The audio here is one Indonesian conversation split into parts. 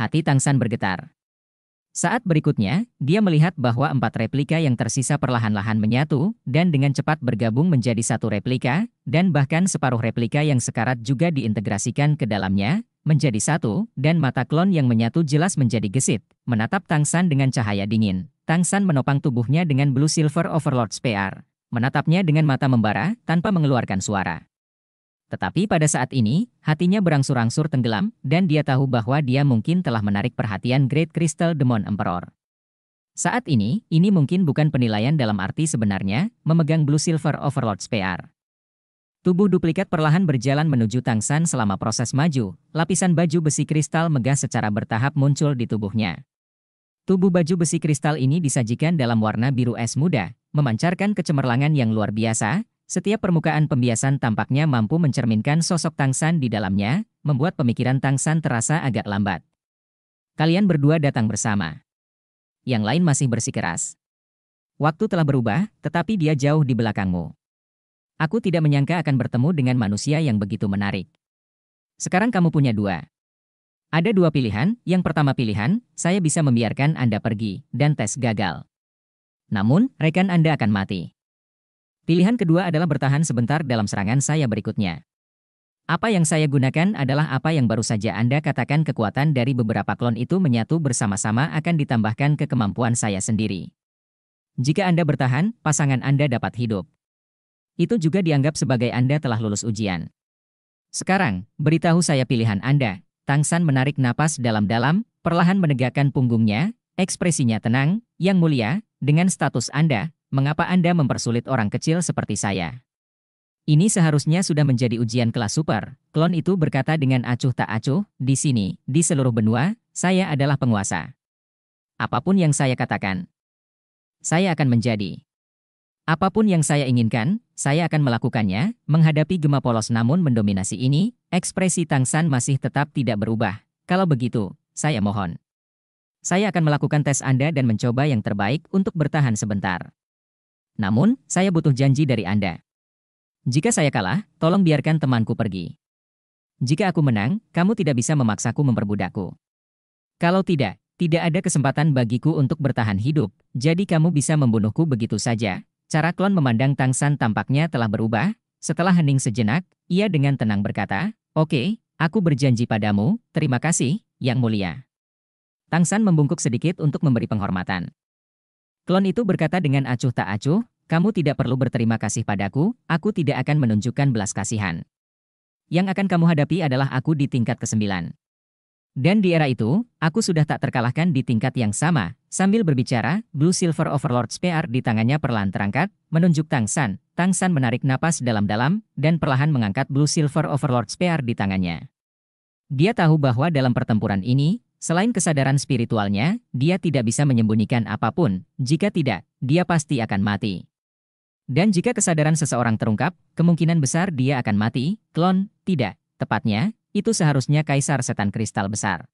Hati Tang San bergetar. Saat berikutnya, dia melihat bahwa empat replika yang tersisa perlahan-lahan menyatu dan dengan cepat bergabung menjadi satu replika, dan bahkan separuh replika yang sekarat juga diintegrasikan ke dalamnya, menjadi satu, dan mata klon yang menyatu jelas menjadi gesit, menatap Tang San dengan cahaya dingin. Tang San menopang tubuhnya dengan Blue Silver Overlord Spear, menatapnya dengan mata membara tanpa mengeluarkan suara. Tetapi pada saat ini, hatinya berangsur-angsur tenggelam, dan dia tahu bahwa dia mungkin telah menarik perhatian Great Crystal Demon Emperor. Saat ini, ini mungkin bukan penilaian dalam arti sebenarnya, memegang Blue Silver Overlord PR. Tubuh duplikat perlahan berjalan menuju Tang San selama proses maju, lapisan baju besi kristal megah secara bertahap muncul di tubuhnya. Tubuh baju besi kristal ini disajikan dalam warna biru es muda, memancarkan kecemerlangan yang luar biasa, setiap permukaan pembiasan tampaknya mampu mencerminkan sosok Tang San di dalamnya, membuat pemikiran Tang San terasa agak lambat. Kalian berdua datang bersama. Yang lain masih bersikeras. Waktu telah berubah, tetapi dia jauh di belakangmu. Aku tidak menyangka akan bertemu dengan manusia yang begitu menarik. Sekarang kamu punya dua. Ada dua pilihan, yang pertama pilihan, saya bisa membiarkan Anda pergi, dan tes gagal. Namun, rekan Anda akan mati. Pilihan kedua adalah bertahan sebentar dalam serangan saya berikutnya. Apa yang saya gunakan adalah apa yang baru saja Anda katakan kekuatan dari beberapa klon itu menyatu bersama-sama akan ditambahkan ke kemampuan saya sendiri. Jika Anda bertahan, pasangan Anda dapat hidup. Itu juga dianggap sebagai Anda telah lulus ujian. Sekarang, beritahu saya pilihan Anda. Tang San menarik napas dalam-dalam, perlahan menegakkan punggungnya, ekspresinya tenang, yang mulia, dengan status Anda, Mengapa Anda mempersulit orang kecil seperti saya? Ini seharusnya sudah menjadi ujian kelas super. Klon itu berkata dengan acuh tak acuh, di sini, di seluruh benua, saya adalah penguasa. Apapun yang saya katakan, saya akan menjadi. Apapun yang saya inginkan, saya akan melakukannya, menghadapi gema polos namun mendominasi ini, ekspresi Tang San masih tetap tidak berubah. Kalau begitu, saya mohon. Saya akan melakukan tes Anda dan mencoba yang terbaik untuk bertahan sebentar. Namun, saya butuh janji dari Anda. Jika saya kalah, tolong biarkan temanku pergi. Jika aku menang, kamu tidak bisa memaksaku memperbudakku. Kalau tidak, tidak ada kesempatan bagiku untuk bertahan hidup, jadi kamu bisa membunuhku begitu saja. Cara klon memandang Tang San tampaknya telah berubah. Setelah hening sejenak, ia dengan tenang berkata, Oke, okay, aku berjanji padamu, terima kasih, Yang Mulia. Tang San membungkuk sedikit untuk memberi penghormatan. Klon itu berkata dengan acuh tak acuh, kamu tidak perlu berterima kasih padaku, aku tidak akan menunjukkan belas kasihan. Yang akan kamu hadapi adalah aku di tingkat ke-9. Dan di era itu, aku sudah tak terkalahkan di tingkat yang sama. Sambil berbicara, Blue Silver Overlord Spear di tangannya perlahan terangkat, menunjuk Tang San. Tang San menarik napas dalam-dalam, dan perlahan mengangkat Blue Silver Overlord Spear di tangannya. Dia tahu bahwa dalam pertempuran ini, Selain kesadaran spiritualnya, dia tidak bisa menyembunyikan apapun, jika tidak, dia pasti akan mati. Dan jika kesadaran seseorang terungkap, kemungkinan besar dia akan mati, klon, tidak, tepatnya, itu seharusnya kaisar setan kristal besar.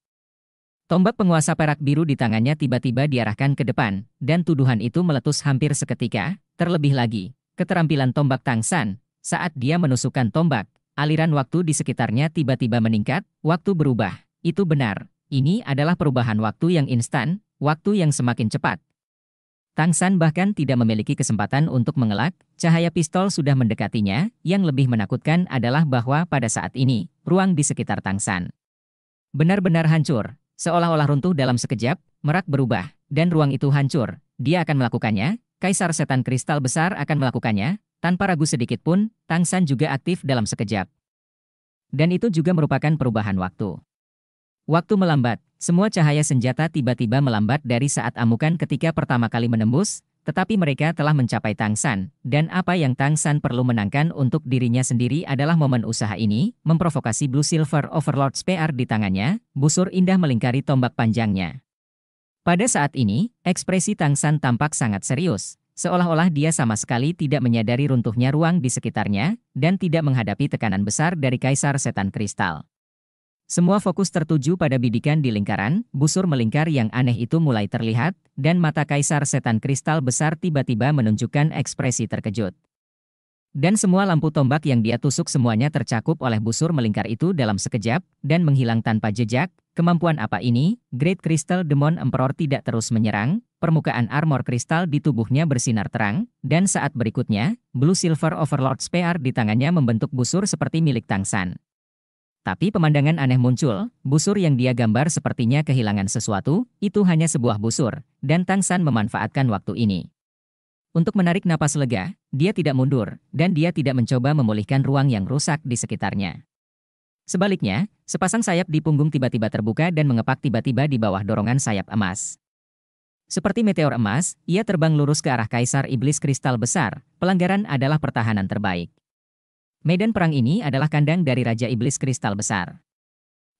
Tombak penguasa perak biru di tangannya tiba-tiba diarahkan ke depan, dan tuduhan itu meletus hampir seketika, terlebih lagi, keterampilan tombak Tang San. saat dia menusukkan tombak, aliran waktu di sekitarnya tiba-tiba meningkat, waktu berubah, itu benar, ini adalah perubahan waktu yang instan, waktu yang semakin cepat. Tang San bahkan tidak memiliki kesempatan untuk mengelak, cahaya pistol sudah mendekatinya, yang lebih menakutkan adalah bahwa pada saat ini, ruang di sekitar Tang San benar-benar hancur, seolah-olah runtuh dalam sekejap, merak berubah, dan ruang itu hancur. Dia akan melakukannya, Kaisar Setan Kristal Besar akan melakukannya, tanpa ragu sedikit pun, Tang San juga aktif dalam sekejap. Dan itu juga merupakan perubahan waktu. Waktu melambat, semua cahaya senjata tiba-tiba melambat dari saat amukan ketika pertama kali menembus, tetapi mereka telah mencapai Tang San. dan apa yang Tang San perlu menangkan untuk dirinya sendiri adalah momen usaha ini, memprovokasi Blue Silver Overlord's PR di tangannya, busur indah melingkari tombak panjangnya. Pada saat ini, ekspresi Tang San tampak sangat serius, seolah-olah dia sama sekali tidak menyadari runtuhnya ruang di sekitarnya, dan tidak menghadapi tekanan besar dari Kaisar Setan Kristal. Semua fokus tertuju pada bidikan di lingkaran, busur melingkar yang aneh itu mulai terlihat, dan mata kaisar setan kristal besar tiba-tiba menunjukkan ekspresi terkejut. Dan semua lampu tombak yang dia tusuk semuanya tercakup oleh busur melingkar itu dalam sekejap, dan menghilang tanpa jejak, kemampuan apa ini, Great Crystal Demon Emperor tidak terus menyerang, permukaan armor kristal di tubuhnya bersinar terang, dan saat berikutnya, Blue Silver Overlord Spear di tangannya membentuk busur seperti milik Tang San. Tapi pemandangan aneh muncul, busur yang dia gambar sepertinya kehilangan sesuatu, itu hanya sebuah busur, dan Tang San memanfaatkan waktu ini. Untuk menarik napas lega, dia tidak mundur, dan dia tidak mencoba memulihkan ruang yang rusak di sekitarnya. Sebaliknya, sepasang sayap di punggung tiba-tiba terbuka dan mengepak tiba-tiba di bawah dorongan sayap emas. Seperti meteor emas, ia terbang lurus ke arah kaisar iblis kristal besar, pelanggaran adalah pertahanan terbaik. Medan perang ini adalah kandang dari Raja Iblis Kristal Besar.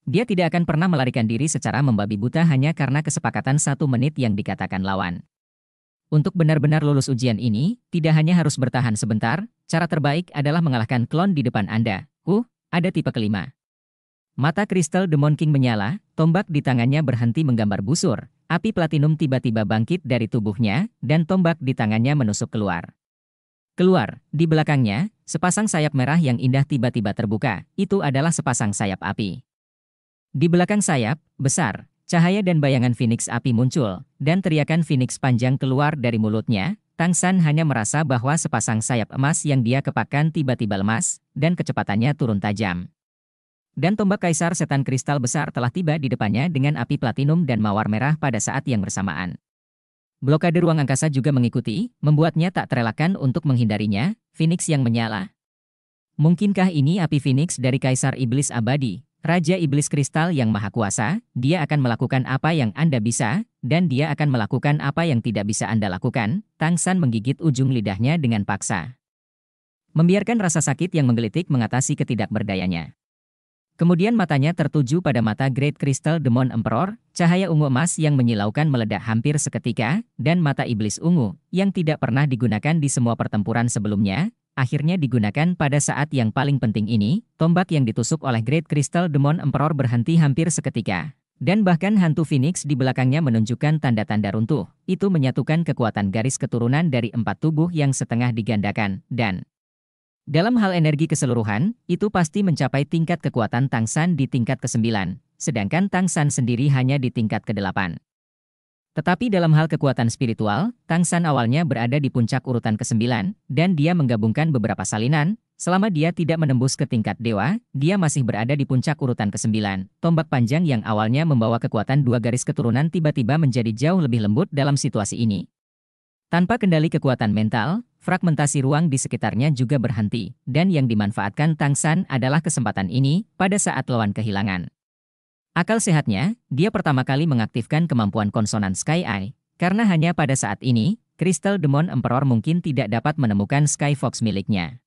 Dia tidak akan pernah melarikan diri secara membabi buta hanya karena kesepakatan satu menit yang dikatakan lawan. Untuk benar-benar lulus ujian ini, tidak hanya harus bertahan sebentar, cara terbaik adalah mengalahkan klon di depan Anda. Huh, ada tipe kelima. Mata kristal Demon King menyala, tombak di tangannya berhenti menggambar busur, api platinum tiba-tiba bangkit dari tubuhnya, dan tombak di tangannya menusuk keluar. Keluar, di belakangnya, sepasang sayap merah yang indah tiba-tiba terbuka. Itu adalah sepasang sayap api. Di belakang sayap, besar, cahaya dan bayangan Phoenix api muncul, dan teriakan Phoenix panjang keluar dari mulutnya. Tang San hanya merasa bahwa sepasang sayap emas yang dia kepakan tiba-tiba lemas, dan kecepatannya turun tajam. Dan tombak kaisar setan kristal besar telah tiba di depannya dengan api platinum dan mawar merah pada saat yang bersamaan. Blokade ruang angkasa juga mengikuti, membuatnya tak terelakkan untuk menghindarinya, Phoenix yang menyala. Mungkinkah ini api Phoenix dari Kaisar Iblis Abadi, Raja Iblis Kristal yang Maha Kuasa? Dia akan melakukan apa yang Anda bisa, dan dia akan melakukan apa yang tidak bisa Anda lakukan. Tang San menggigit ujung lidahnya dengan paksa. Membiarkan rasa sakit yang menggelitik mengatasi ketidakberdayanya. Kemudian matanya tertuju pada mata Great Crystal Demon Emperor, cahaya ungu emas yang menyilaukan meledak hampir seketika, dan mata iblis ungu, yang tidak pernah digunakan di semua pertempuran sebelumnya, akhirnya digunakan pada saat yang paling penting ini, tombak yang ditusuk oleh Great Crystal Demon Emperor berhenti hampir seketika. Dan bahkan hantu Phoenix di belakangnya menunjukkan tanda-tanda runtuh. Itu menyatukan kekuatan garis keturunan dari empat tubuh yang setengah digandakan, dan dalam hal energi keseluruhan, itu pasti mencapai tingkat kekuatan Tang San di tingkat ke-9, sedangkan Tang San sendiri hanya di tingkat ke-8. Tetapi dalam hal kekuatan spiritual, Tang San awalnya berada di puncak urutan ke-9, dan dia menggabungkan beberapa salinan, selama dia tidak menembus ke tingkat dewa, dia masih berada di puncak urutan ke-9. Tombak panjang yang awalnya membawa kekuatan dua garis keturunan tiba-tiba menjadi jauh lebih lembut dalam situasi ini. Tanpa kendali kekuatan mental, fragmentasi ruang di sekitarnya juga berhenti, dan yang dimanfaatkan Tang San adalah kesempatan ini pada saat lawan kehilangan. Akal sehatnya, dia pertama kali mengaktifkan kemampuan konsonan Sky Eye, karena hanya pada saat ini, Crystal Demon Emperor mungkin tidak dapat menemukan Sky Fox miliknya.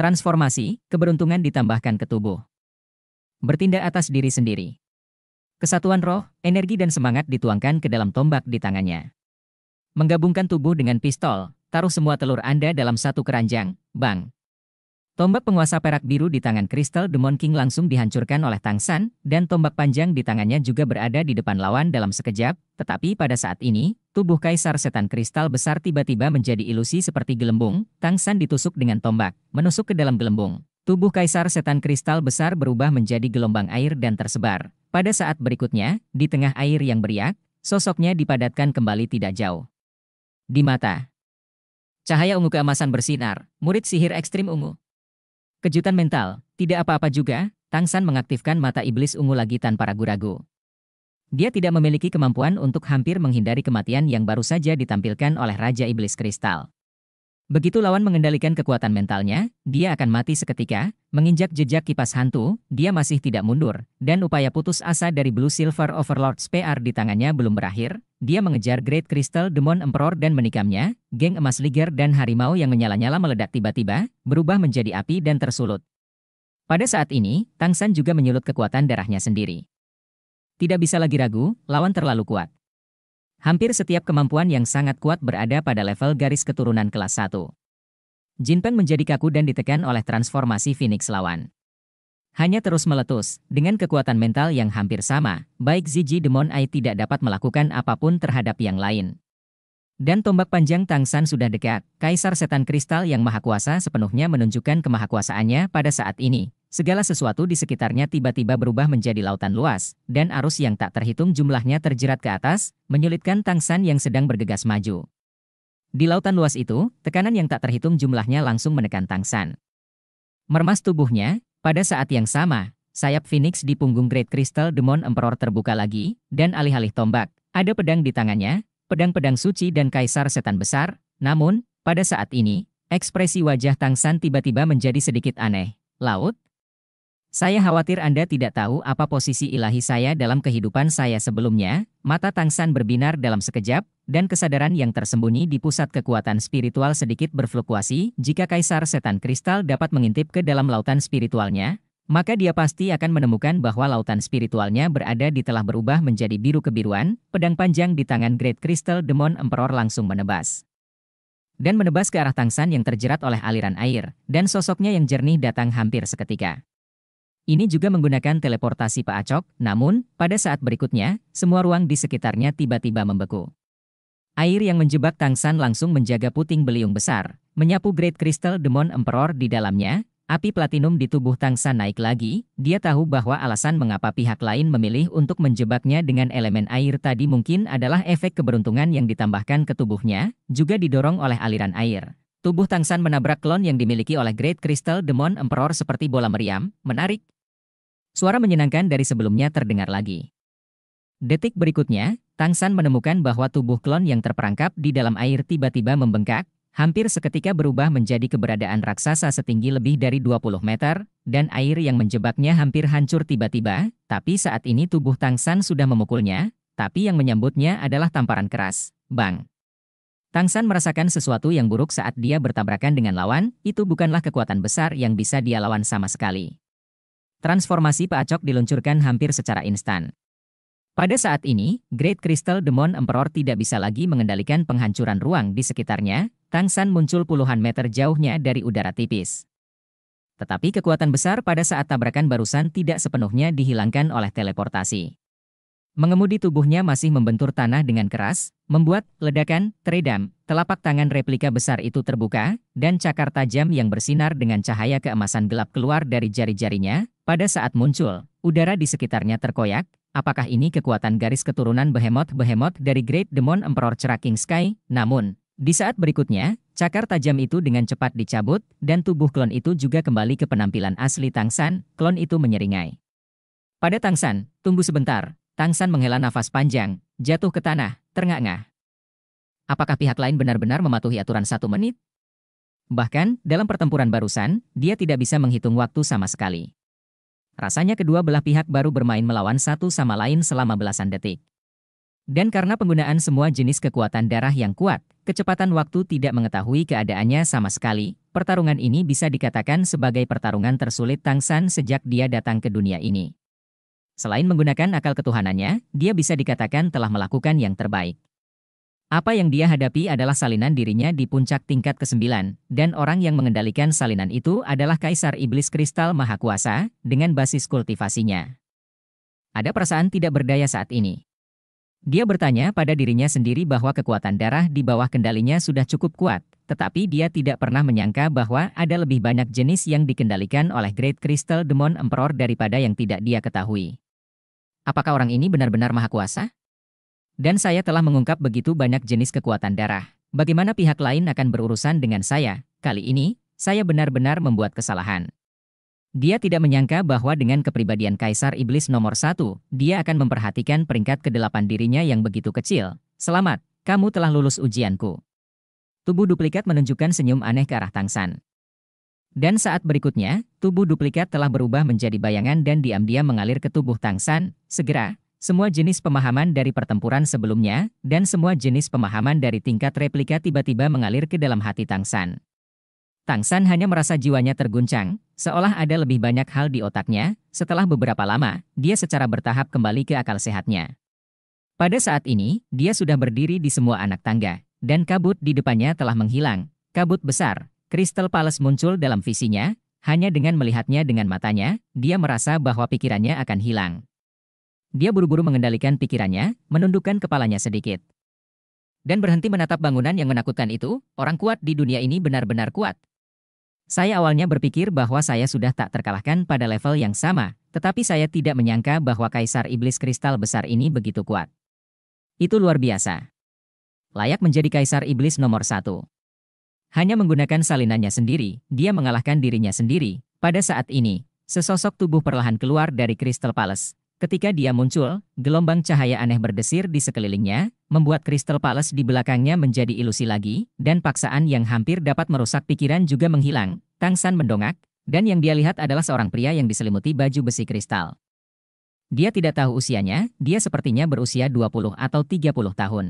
Transformasi, keberuntungan ditambahkan ke tubuh. Bertindak atas diri sendiri. Kesatuan roh, energi dan semangat dituangkan ke dalam tombak di tangannya. Menggabungkan tubuh dengan pistol, taruh semua telur Anda dalam satu keranjang, bang. Tombak penguasa perak biru di tangan Crystal Demon King langsung dihancurkan oleh Tang San, dan tombak panjang di tangannya juga berada di depan lawan dalam sekejap, tetapi pada saat ini, tubuh Kaisar Setan Kristal besar tiba-tiba menjadi ilusi seperti gelembung, Tang San ditusuk dengan tombak, menusuk ke dalam gelembung. Tubuh Kaisar Setan Kristal besar berubah menjadi gelombang air dan tersebar. Pada saat berikutnya, di tengah air yang beriak, sosoknya dipadatkan kembali tidak jauh. Di mata, Cahaya ungu keemasan bersinar, murid sihir ekstrim ungu. Kejutan mental, tidak apa-apa juga, Tang San mengaktifkan mata iblis ungu lagi tanpa ragu-ragu. Dia tidak memiliki kemampuan untuk hampir menghindari kematian yang baru saja ditampilkan oleh Raja Iblis Kristal. Begitu lawan mengendalikan kekuatan mentalnya, dia akan mati seketika, menginjak jejak kipas hantu, dia masih tidak mundur, dan upaya putus asa dari Blue Silver Overlords PR di tangannya belum berakhir, dia mengejar Great Crystal Demon Emperor dan menikamnya, geng emas Liger dan harimau yang menyala-nyala meledak tiba-tiba, berubah menjadi api dan tersulut. Pada saat ini, Tang San juga menyulut kekuatan darahnya sendiri. Tidak bisa lagi ragu, lawan terlalu kuat. Hampir setiap kemampuan yang sangat kuat berada pada level garis keturunan kelas 1. Jinpeng menjadi kaku dan ditekan oleh transformasi Phoenix lawan. Hanya terus meletus, dengan kekuatan mental yang hampir sama, baik Ziji Demon Ai tidak dapat melakukan apapun terhadap yang lain. Dan tombak panjang Tang San sudah dekat. Kaisar Setan Kristal yang Maha Kuasa sepenuhnya menunjukkan kemahakuasaannya pada saat ini. Segala sesuatu di sekitarnya tiba-tiba berubah menjadi lautan luas, dan arus yang tak terhitung jumlahnya terjerat ke atas, menyulitkan Tang San yang sedang bergegas maju. Di lautan luas itu, tekanan yang tak terhitung jumlahnya langsung menekan Tang San. Mermas tubuhnya, pada saat yang sama, sayap Phoenix di punggung Great Crystal Demon Emperor terbuka lagi, dan alih-alih tombak, ada pedang di tangannya, pedang-pedang suci dan kaisar setan besar, namun, pada saat ini, ekspresi wajah Tang San tiba-tiba menjadi sedikit aneh. Laut? Saya khawatir Anda tidak tahu apa posisi ilahi saya dalam kehidupan saya sebelumnya, mata Tang San berbinar dalam sekejap, dan kesadaran yang tersembunyi di pusat kekuatan spiritual sedikit berfluktuasi jika kaisar setan kristal dapat mengintip ke dalam lautan spiritualnya, maka dia pasti akan menemukan bahwa lautan spiritualnya berada di telah berubah menjadi biru kebiruan, pedang panjang di tangan Great Crystal Demon Emperor langsung menebas. Dan menebas ke arah Tangsan yang terjerat oleh aliran air, dan sosoknya yang jernih datang hampir seketika. Ini juga menggunakan teleportasi Pak Acok, namun, pada saat berikutnya, semua ruang di sekitarnya tiba-tiba membeku. Air yang menjebak Tangsan langsung menjaga puting beliung besar, menyapu Great Crystal Demon Emperor di dalamnya, Api platinum di tubuh Tang San naik lagi, dia tahu bahwa alasan mengapa pihak lain memilih untuk menjebaknya dengan elemen air tadi mungkin adalah efek keberuntungan yang ditambahkan ke tubuhnya, juga didorong oleh aliran air. Tubuh Tang San menabrak klon yang dimiliki oleh Great Crystal Demon Emperor seperti bola meriam, menarik. Suara menyenangkan dari sebelumnya terdengar lagi. Detik berikutnya, Tang San menemukan bahwa tubuh klon yang terperangkap di dalam air tiba-tiba membengkak, hampir seketika berubah menjadi keberadaan raksasa setinggi lebih dari 20 meter, dan air yang menjebaknya hampir hancur tiba-tiba, tapi saat ini tubuh Tang San sudah memukulnya, tapi yang menyambutnya adalah tamparan keras. Bang! Tang San merasakan sesuatu yang buruk saat dia bertabrakan dengan lawan, itu bukanlah kekuatan besar yang bisa dia lawan sama sekali. Transformasi Pak Acok diluncurkan hampir secara instan. Pada saat ini, Great Crystal Demon Emperor tidak bisa lagi mengendalikan penghancuran ruang di sekitarnya, Tang San muncul puluhan meter jauhnya dari udara tipis. Tetapi kekuatan besar pada saat tabrakan barusan tidak sepenuhnya dihilangkan oleh teleportasi. Mengemudi tubuhnya masih membentur tanah dengan keras, membuat ledakan, teredam, telapak tangan replika besar itu terbuka, dan cakar tajam yang bersinar dengan cahaya keemasan gelap keluar dari jari-jarinya, pada saat muncul, udara di sekitarnya terkoyak, Apakah ini kekuatan garis keturunan behemoth-behemoth dari Great Demon Emperor Ceraking Sky? Namun, di saat berikutnya, cakar tajam itu dengan cepat dicabut, dan tubuh klon itu juga kembali ke penampilan asli Tang San. klon itu menyeringai. Pada Tang San, tunggu sebentar, Tang San menghela nafas panjang, jatuh ke tanah, terengah-engah. Apakah pihak lain benar-benar mematuhi aturan satu menit? Bahkan, dalam pertempuran barusan, dia tidak bisa menghitung waktu sama sekali rasanya kedua belah pihak baru bermain melawan satu sama lain selama belasan detik. Dan karena penggunaan semua jenis kekuatan darah yang kuat, kecepatan waktu tidak mengetahui keadaannya sama sekali, pertarungan ini bisa dikatakan sebagai pertarungan tersulit Tang San sejak dia datang ke dunia ini. Selain menggunakan akal ketuhanannya, dia bisa dikatakan telah melakukan yang terbaik. Apa yang dia hadapi adalah salinan dirinya di puncak tingkat ke-9, dan orang yang mengendalikan salinan itu adalah Kaisar Iblis Kristal Maha Kuasa, dengan basis kultivasinya. Ada perasaan tidak berdaya saat ini. Dia bertanya pada dirinya sendiri bahwa kekuatan darah di bawah kendalinya sudah cukup kuat, tetapi dia tidak pernah menyangka bahwa ada lebih banyak jenis yang dikendalikan oleh Great Crystal Demon Emperor daripada yang tidak dia ketahui. Apakah orang ini benar-benar maha kuasa? Dan saya telah mengungkap begitu banyak jenis kekuatan darah. Bagaimana pihak lain akan berurusan dengan saya? Kali ini, saya benar-benar membuat kesalahan. Dia tidak menyangka bahwa dengan kepribadian Kaisar Iblis nomor satu, dia akan memperhatikan peringkat kedelapan dirinya yang begitu kecil. Selamat, kamu telah lulus ujianku. Tubuh duplikat menunjukkan senyum aneh ke arah Tang San. Dan saat berikutnya, tubuh duplikat telah berubah menjadi bayangan dan diam-diam mengalir ke tubuh Tang San. Segera, semua jenis pemahaman dari pertempuran sebelumnya, dan semua jenis pemahaman dari tingkat replika tiba-tiba mengalir ke dalam hati Tang San. Tang San hanya merasa jiwanya terguncang, seolah ada lebih banyak hal di otaknya, setelah beberapa lama, dia secara bertahap kembali ke akal sehatnya. Pada saat ini, dia sudah berdiri di semua anak tangga, dan kabut di depannya telah menghilang. Kabut besar, Crystal Palace muncul dalam visinya, hanya dengan melihatnya dengan matanya, dia merasa bahwa pikirannya akan hilang. Dia buru-buru mengendalikan pikirannya, menundukkan kepalanya sedikit. Dan berhenti menatap bangunan yang menakutkan itu, orang kuat di dunia ini benar-benar kuat. Saya awalnya berpikir bahwa saya sudah tak terkalahkan pada level yang sama, tetapi saya tidak menyangka bahwa kaisar iblis kristal besar ini begitu kuat. Itu luar biasa. Layak menjadi kaisar iblis nomor satu. Hanya menggunakan salinannya sendiri, dia mengalahkan dirinya sendiri. Pada saat ini, sesosok tubuh perlahan keluar dari kristal Palace, Ketika dia muncul, gelombang cahaya aneh berdesir di sekelilingnya, membuat kristal palace di belakangnya menjadi ilusi lagi, dan paksaan yang hampir dapat merusak pikiran juga menghilang. Tang San mendongak, dan yang dia lihat adalah seorang pria yang diselimuti baju besi kristal. Dia tidak tahu usianya, dia sepertinya berusia 20 atau 30 tahun.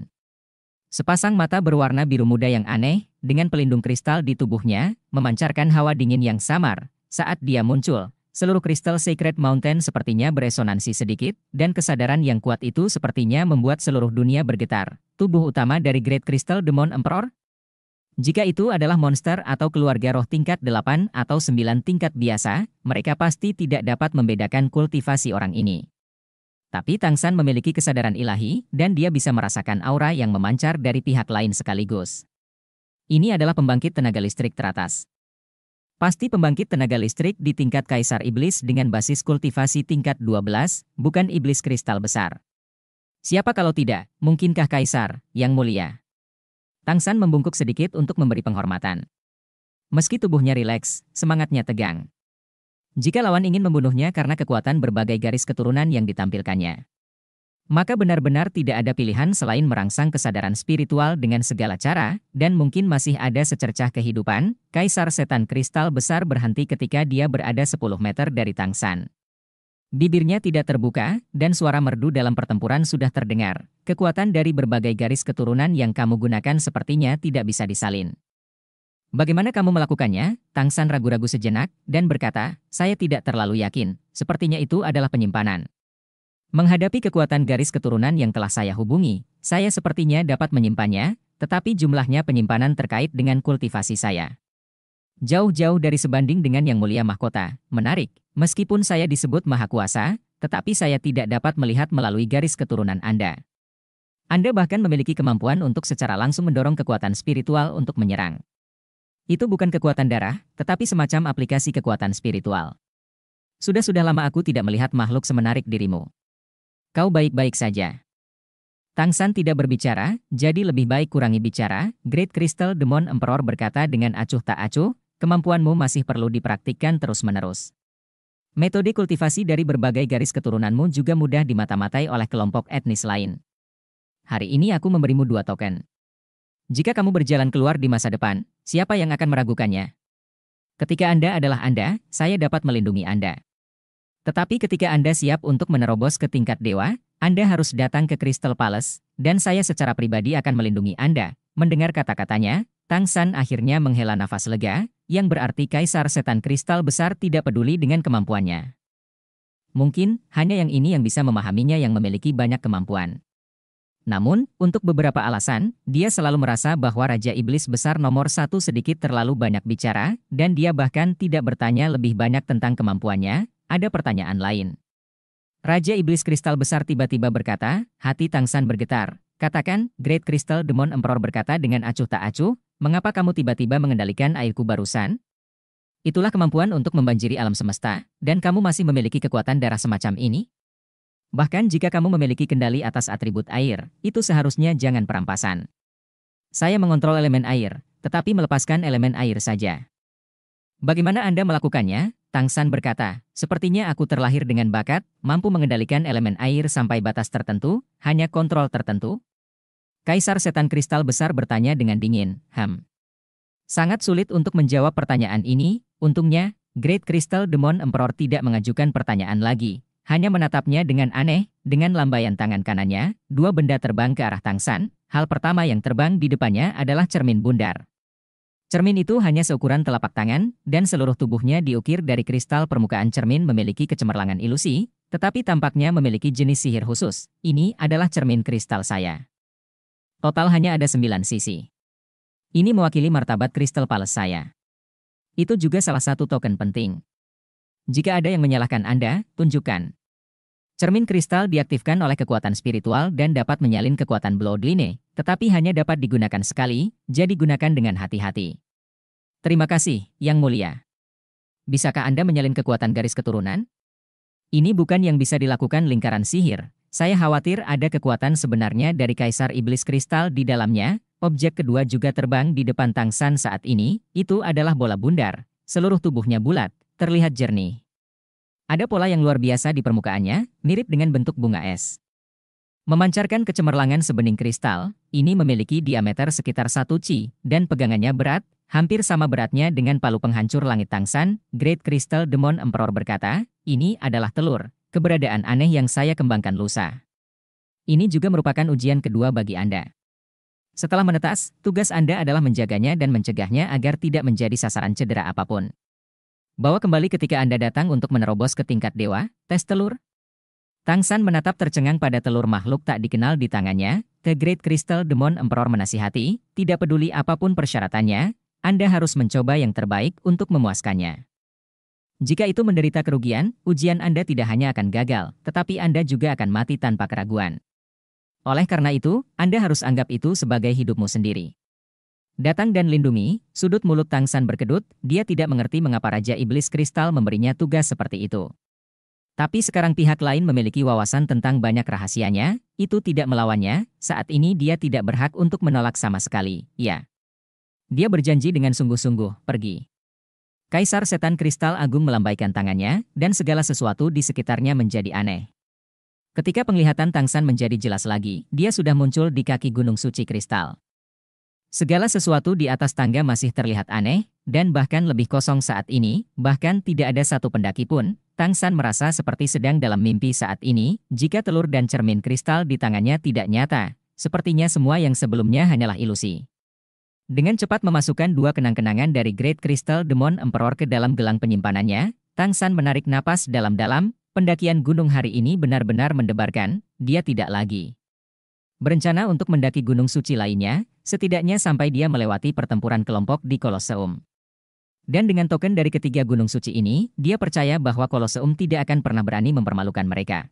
Sepasang mata berwarna biru muda yang aneh, dengan pelindung kristal di tubuhnya, memancarkan hawa dingin yang samar. Saat dia muncul, Seluruh kristal Sacred Mountain sepertinya beresonansi sedikit, dan kesadaran yang kuat itu sepertinya membuat seluruh dunia bergetar. Tubuh utama dari Great Crystal Demon Emperor? Jika itu adalah monster atau keluarga roh tingkat 8 atau 9 tingkat biasa, mereka pasti tidak dapat membedakan kultivasi orang ini. Tapi Tang San memiliki kesadaran ilahi, dan dia bisa merasakan aura yang memancar dari pihak lain sekaligus. Ini adalah pembangkit tenaga listrik teratas. Pasti pembangkit tenaga listrik di tingkat kaisar iblis dengan basis kultivasi tingkat 12, bukan iblis kristal besar. Siapa kalau tidak, mungkinkah kaisar, yang mulia? Tang San membungkuk sedikit untuk memberi penghormatan. Meski tubuhnya rileks, semangatnya tegang. Jika lawan ingin membunuhnya karena kekuatan berbagai garis keturunan yang ditampilkannya maka benar-benar tidak ada pilihan selain merangsang kesadaran spiritual dengan segala cara, dan mungkin masih ada secercah kehidupan, kaisar setan kristal besar berhenti ketika dia berada 10 meter dari Tang San. Bibirnya tidak terbuka, dan suara merdu dalam pertempuran sudah terdengar. Kekuatan dari berbagai garis keturunan yang kamu gunakan sepertinya tidak bisa disalin. Bagaimana kamu melakukannya? Tang San ragu-ragu sejenak, dan berkata, saya tidak terlalu yakin, sepertinya itu adalah penyimpanan. Menghadapi kekuatan garis keturunan yang telah saya hubungi, saya sepertinya dapat menyimpannya, tetapi jumlahnya penyimpanan terkait dengan kultivasi saya. Jauh-jauh dari sebanding dengan Yang Mulia Mahkota, menarik, meskipun saya disebut Maha Kuasa, tetapi saya tidak dapat melihat melalui garis keturunan Anda. Anda bahkan memiliki kemampuan untuk secara langsung mendorong kekuatan spiritual untuk menyerang. Itu bukan kekuatan darah, tetapi semacam aplikasi kekuatan spiritual. Sudah-sudah lama aku tidak melihat makhluk semenarik dirimu. Kau baik-baik saja. Tang San tidak berbicara, jadi lebih baik kurangi bicara, Great Crystal Demon Emperor berkata dengan acuh tak acuh, kemampuanmu masih perlu dipraktikkan terus-menerus. Metode kultivasi dari berbagai garis keturunanmu juga mudah dimata-matai oleh kelompok etnis lain. Hari ini aku memberimu dua token. Jika kamu berjalan keluar di masa depan, siapa yang akan meragukannya? Ketika Anda adalah Anda, saya dapat melindungi Anda. Tetapi ketika Anda siap untuk menerobos ke tingkat dewa, Anda harus datang ke Crystal Palace, dan saya secara pribadi akan melindungi Anda. Mendengar kata-katanya, Tang San akhirnya menghela nafas lega, yang berarti Kaisar Setan Kristal Besar tidak peduli dengan kemampuannya. Mungkin, hanya yang ini yang bisa memahaminya yang memiliki banyak kemampuan. Namun, untuk beberapa alasan, dia selalu merasa bahwa Raja Iblis Besar nomor satu sedikit terlalu banyak bicara, dan dia bahkan tidak bertanya lebih banyak tentang kemampuannya, ada pertanyaan lain. Raja Iblis Kristal Besar tiba-tiba berkata, hati Tang San bergetar. Katakan, Great Crystal Demon Emperor berkata dengan acuh tak acuh, mengapa kamu tiba-tiba mengendalikan airku barusan? Itulah kemampuan untuk membanjiri alam semesta, dan kamu masih memiliki kekuatan darah semacam ini? Bahkan jika kamu memiliki kendali atas atribut air, itu seharusnya jangan perampasan. Saya mengontrol elemen air, tetapi melepaskan elemen air saja. Bagaimana Anda melakukannya? Tang San berkata, sepertinya aku terlahir dengan bakat, mampu mengendalikan elemen air sampai batas tertentu, hanya kontrol tertentu. Kaisar setan kristal besar bertanya dengan dingin, Ham. Sangat sulit untuk menjawab pertanyaan ini, untungnya, Great Crystal Demon Emperor tidak mengajukan pertanyaan lagi, hanya menatapnya dengan aneh, dengan lambaian tangan kanannya, dua benda terbang ke arah Tang San, hal pertama yang terbang di depannya adalah cermin bundar. Cermin itu hanya seukuran telapak tangan, dan seluruh tubuhnya diukir dari kristal permukaan cermin memiliki kecemerlangan ilusi, tetapi tampaknya memiliki jenis sihir khusus. Ini adalah cermin kristal saya. Total hanya ada sembilan sisi. Ini mewakili martabat kristal palace saya. Itu juga salah satu token penting. Jika ada yang menyalahkan Anda, tunjukkan. Cermin kristal diaktifkan oleh kekuatan spiritual dan dapat menyalin kekuatan Bloodline, tetapi hanya dapat digunakan sekali, jadi gunakan dengan hati-hati. Terima kasih, Yang Mulia. Bisakah Anda menyalin kekuatan garis keturunan? Ini bukan yang bisa dilakukan lingkaran sihir. Saya khawatir ada kekuatan sebenarnya dari Kaisar Iblis Kristal di dalamnya, objek kedua juga terbang di depan Tang San saat ini, itu adalah bola bundar. Seluruh tubuhnya bulat, terlihat jernih. Ada pola yang luar biasa di permukaannya, mirip dengan bentuk bunga es. Memancarkan kecemerlangan sebening kristal, ini memiliki diameter sekitar 1 ci, dan pegangannya berat, hampir sama beratnya dengan palu penghancur langit tangsan, Great Crystal Demon Emperor berkata, ini adalah telur, keberadaan aneh yang saya kembangkan lusa. Ini juga merupakan ujian kedua bagi Anda. Setelah menetas, tugas Anda adalah menjaganya dan mencegahnya agar tidak menjadi sasaran cedera apapun. Bawa kembali ketika Anda datang untuk menerobos ke tingkat dewa, tes telur. Tang San menatap tercengang pada telur makhluk tak dikenal di tangannya, The Great Crystal Demon Emperor menasihati, tidak peduli apapun persyaratannya, Anda harus mencoba yang terbaik untuk memuaskannya. Jika itu menderita kerugian, ujian Anda tidak hanya akan gagal, tetapi Anda juga akan mati tanpa keraguan. Oleh karena itu, Anda harus anggap itu sebagai hidupmu sendiri. Datang dan lindungi, sudut mulut Tang San berkedut, dia tidak mengerti mengapa Raja Iblis Kristal memberinya tugas seperti itu. Tapi sekarang pihak lain memiliki wawasan tentang banyak rahasianya, itu tidak melawannya, saat ini dia tidak berhak untuk menolak sama sekali, ya. Dia berjanji dengan sungguh-sungguh, pergi. Kaisar Setan Kristal Agung melambaikan tangannya, dan segala sesuatu di sekitarnya menjadi aneh. Ketika penglihatan Tang San menjadi jelas lagi, dia sudah muncul di kaki Gunung Suci Kristal. Segala sesuatu di atas tangga masih terlihat aneh, dan bahkan lebih kosong saat ini, bahkan tidak ada satu pendaki pun. Tang San merasa seperti sedang dalam mimpi saat ini, jika telur dan cermin kristal di tangannya tidak nyata, sepertinya semua yang sebelumnya hanyalah ilusi. Dengan cepat memasukkan dua kenang-kenangan dari Great Crystal Demon Emperor ke dalam gelang penyimpanannya, Tang San menarik napas dalam-dalam, pendakian gunung hari ini benar-benar mendebarkan, dia tidak lagi. Berencana untuk mendaki gunung suci lainnya, setidaknya sampai dia melewati pertempuran kelompok di Koloseum. Dan dengan token dari ketiga gunung suci ini, dia percaya bahwa Koloseum tidak akan pernah berani mempermalukan mereka.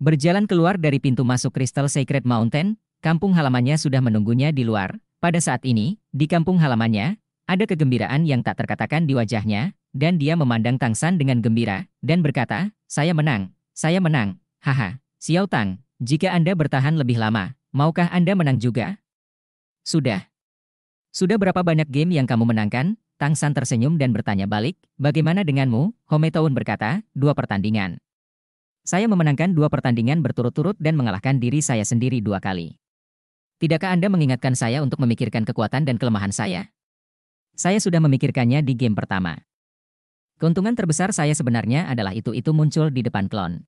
Berjalan keluar dari pintu masuk Crystal Sacred Mountain, kampung halamannya sudah menunggunya di luar. Pada saat ini, di kampung halamannya, ada kegembiraan yang tak terkatakan di wajahnya, dan dia memandang Tang San dengan gembira, dan berkata, saya menang, saya menang, haha, Xiao Tang, jika Anda bertahan lebih lama, maukah Anda menang juga? Sudah. Sudah berapa banyak game yang kamu menangkan? Tang San tersenyum dan bertanya balik, bagaimana denganmu? Hometown berkata, dua pertandingan. Saya memenangkan dua pertandingan berturut-turut dan mengalahkan diri saya sendiri dua kali. Tidakkah Anda mengingatkan saya untuk memikirkan kekuatan dan kelemahan saya? Saya sudah memikirkannya di game pertama. Keuntungan terbesar saya sebenarnya adalah itu-itu muncul di depan klon.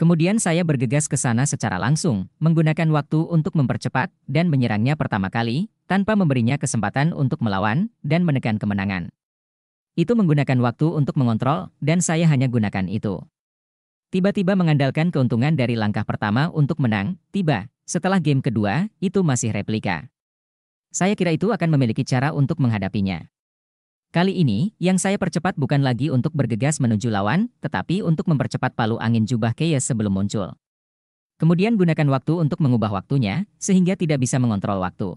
Kemudian saya bergegas ke sana secara langsung, menggunakan waktu untuk mempercepat dan menyerangnya pertama kali, tanpa memberinya kesempatan untuk melawan dan menekan kemenangan. Itu menggunakan waktu untuk mengontrol, dan saya hanya gunakan itu. Tiba-tiba mengandalkan keuntungan dari langkah pertama untuk menang, tiba, setelah game kedua, itu masih replika. Saya kira itu akan memiliki cara untuk menghadapinya. Kali ini, yang saya percepat bukan lagi untuk bergegas menuju lawan, tetapi untuk mempercepat palu angin jubah Keyes sebelum muncul. Kemudian gunakan waktu untuk mengubah waktunya, sehingga tidak bisa mengontrol waktu.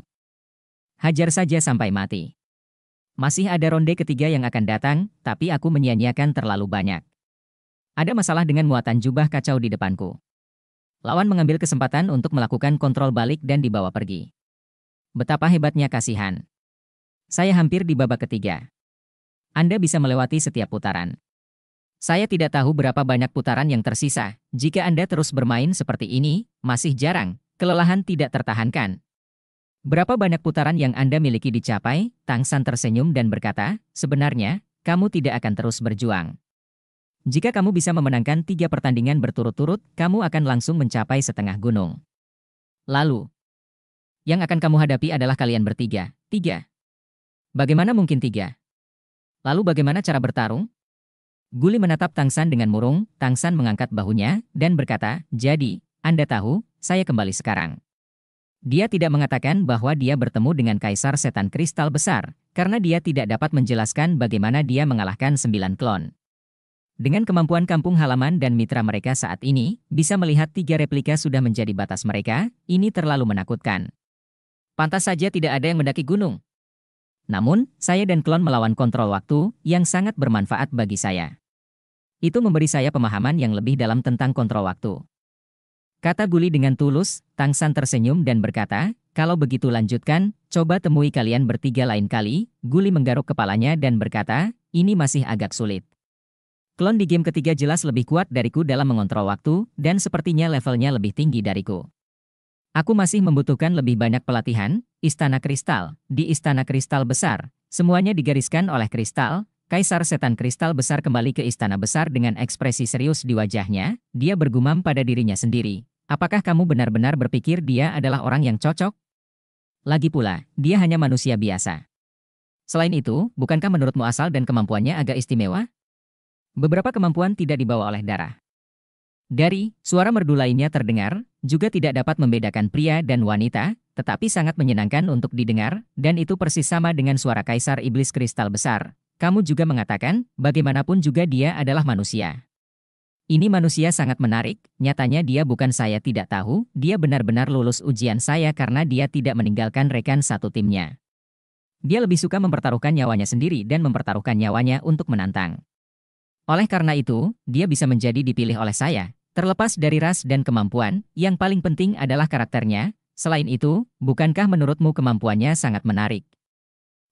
Hajar saja sampai mati. Masih ada ronde ketiga yang akan datang, tapi aku menyia-nyiakan terlalu banyak. Ada masalah dengan muatan jubah kacau di depanku. Lawan mengambil kesempatan untuk melakukan kontrol balik dan dibawa pergi. Betapa hebatnya kasihan. Saya hampir di babak ketiga. Anda bisa melewati setiap putaran. Saya tidak tahu berapa banyak putaran yang tersisa. Jika Anda terus bermain seperti ini, masih jarang, kelelahan tidak tertahankan. Berapa banyak putaran yang Anda miliki dicapai? Tang San tersenyum dan berkata, sebenarnya, kamu tidak akan terus berjuang. Jika kamu bisa memenangkan tiga pertandingan berturut-turut, kamu akan langsung mencapai setengah gunung. Lalu, yang akan kamu hadapi adalah kalian bertiga. Tiga. Bagaimana mungkin tiga? Lalu bagaimana cara bertarung? Guli menatap Tang San dengan murung, Tang San mengangkat bahunya, dan berkata, Jadi, Anda tahu, saya kembali sekarang. Dia tidak mengatakan bahwa dia bertemu dengan Kaisar Setan Kristal Besar, karena dia tidak dapat menjelaskan bagaimana dia mengalahkan sembilan klon. Dengan kemampuan kampung halaman dan mitra mereka saat ini, bisa melihat tiga replika sudah menjadi batas mereka, ini terlalu menakutkan. Pantas saja tidak ada yang mendaki gunung. Namun, saya dan klon melawan kontrol waktu yang sangat bermanfaat bagi saya. Itu memberi saya pemahaman yang lebih dalam tentang kontrol waktu. Kata Guli dengan tulus, Tang San tersenyum dan berkata, kalau begitu lanjutkan, coba temui kalian bertiga lain kali. Guli menggaruk kepalanya dan berkata, ini masih agak sulit. Klon di game ketiga jelas lebih kuat dariku dalam mengontrol waktu, dan sepertinya levelnya lebih tinggi dariku. Aku masih membutuhkan lebih banyak pelatihan, Istana Kristal, di Istana Kristal Besar, semuanya digariskan oleh kristal, Kaisar Setan Kristal Besar kembali ke Istana Besar dengan ekspresi serius di wajahnya, dia bergumam pada dirinya sendiri. Apakah kamu benar-benar berpikir dia adalah orang yang cocok? Lagi pula, dia hanya manusia biasa. Selain itu, bukankah menurutmu asal dan kemampuannya agak istimewa? Beberapa kemampuan tidak dibawa oleh darah. Dari suara merdu lainnya terdengar, juga tidak dapat membedakan pria dan wanita, tetapi sangat menyenangkan untuk didengar, dan itu persis sama dengan suara kaisar iblis kristal besar. Kamu juga mengatakan, bagaimanapun juga dia adalah manusia. Ini manusia sangat menarik, nyatanya dia bukan saya tidak tahu, dia benar-benar lulus ujian saya karena dia tidak meninggalkan rekan satu timnya. Dia lebih suka mempertaruhkan nyawanya sendiri dan mempertaruhkan nyawanya untuk menantang. Oleh karena itu, dia bisa menjadi dipilih oleh saya, Terlepas dari ras dan kemampuan, yang paling penting adalah karakternya. Selain itu, bukankah menurutmu kemampuannya sangat menarik?